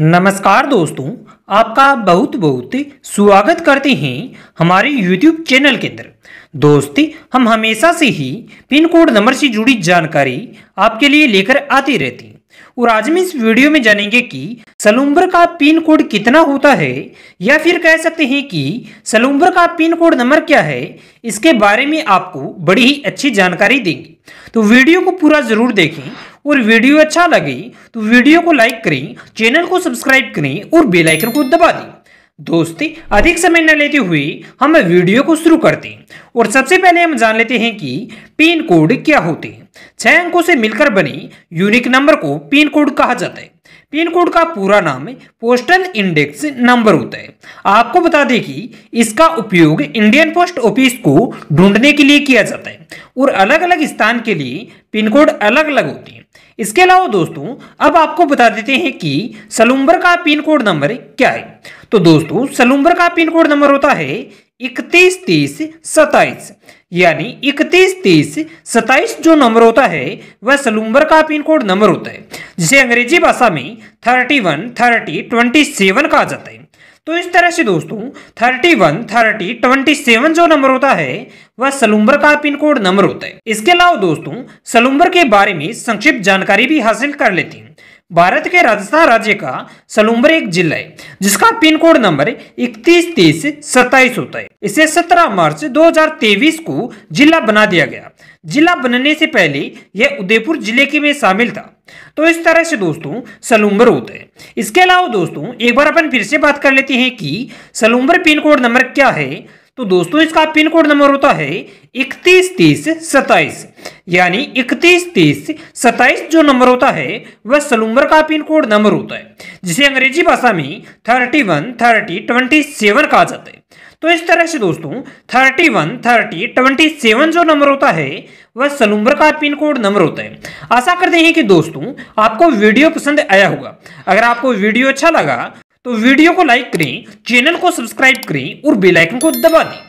नमस्कार दोस्तों आपका बहुत बहुत स्वागत करते हैं हमारे YouTube चैनल के अंदर दोस्ती हम हमेशा से ही पिन कोड नंबर से जुड़ी जानकारी आपके लिए लेकर आती रहती हैं और आज हम इस वीडियो में जानेंगे कि सलूम्बर का पिन कोड कितना होता है या फिर कह सकते हैं कि सलूम्बर का पिन कोड नंबर क्या है इसके बारे में आपको बड़ी ही अच्छी जानकारी देंगे तो वीडियो को पूरा जरूर देखें और वीडियो अच्छा लगे तो वीडियो को लाइक करें चैनल को सब्सक्राइब करें और बेल आइकन को दबा दें दोस्ती अधिक समय न लेते हुए हम वीडियो को शुरू करते हैं और सबसे पहले हम जान लेते हैं कि पिन कोड क्या होते हैं छह अंकों से मिलकर बने यूनिक नंबर को पिन कोड कहा जाता है पिन कोड का पूरा नाम पोस्टल इंडेक्स नंबर होता है आपको बता दें कि इसका उपयोग इंडियन पोस्ट ऑफिस को ढूंढने के लिए किया जाता है और अलग अलग स्थान के लिए पिन कोड अलग अलग होते हैं इसके अलावा दोस्तों अब आपको बता देते हैं कि सलूम्बर का पिन कोड नंबर क्या है तो दोस्तों सलूम्बर का पिन कोड नंबर होता है इकतीस तीस सताइस यानी इकतीस तीस सताइस जो नंबर होता है वह सलूम्बर का पिन कोड नंबर होता है जिसे अंग्रेजी भाषा में thirty one thirty twenty seven कहा जाता है तो इस तरह से दोस्तों thirty one thirty twenty seven जो नंबर होता है वह सलुम्बर का पिन कोड नंबर होता है इसके अलावा दोस्तों सलुम्बर के बारे में संक्षिप्त जानकारी भी हासिल कर लेते हैं भारत के राजस्थान राज्य का सलूम्बर एक जिला है जिसका पिन कोड नंबर इकतीस तीस सत्ताईस होता है इसे 17 मार्च 2023 को जिला बना दिया गया जिला बनने से पहले यह उदयपुर जिले के में शामिल था तो इस तरह से दोस्तों सलूम्बर होता है इसके अलावा दोस्तों एक बार अपन फिर से बात कर लेते हैं कि सलूम्बर पिन कोड नंबर क्या है तो दोस्तों इसका पिन कोड नंबर होता है इकतीस तीस सताइस यानी इकतीस तीस सताइस जो नंबर होता है वह सलूम्बर का पिन कोड नंबर होता है जिसे अंग्रेजी भाषा में thirty one thirty twenty seven कहा जाता है तो इस तरह से दोस्तों thirty one thirty twenty seven जो नंबर होता है वह सलूम्बर का पिन कोड नंबर होता है आशा करते हैं कि दोस्तों आपको वीडियो पसंद आया होगा अगर आपको वीडियो अच्छा लगा तो वीडियो को लाइक करें चैनल को सब्सक्राइब करें और बेलाइकन को दबा दें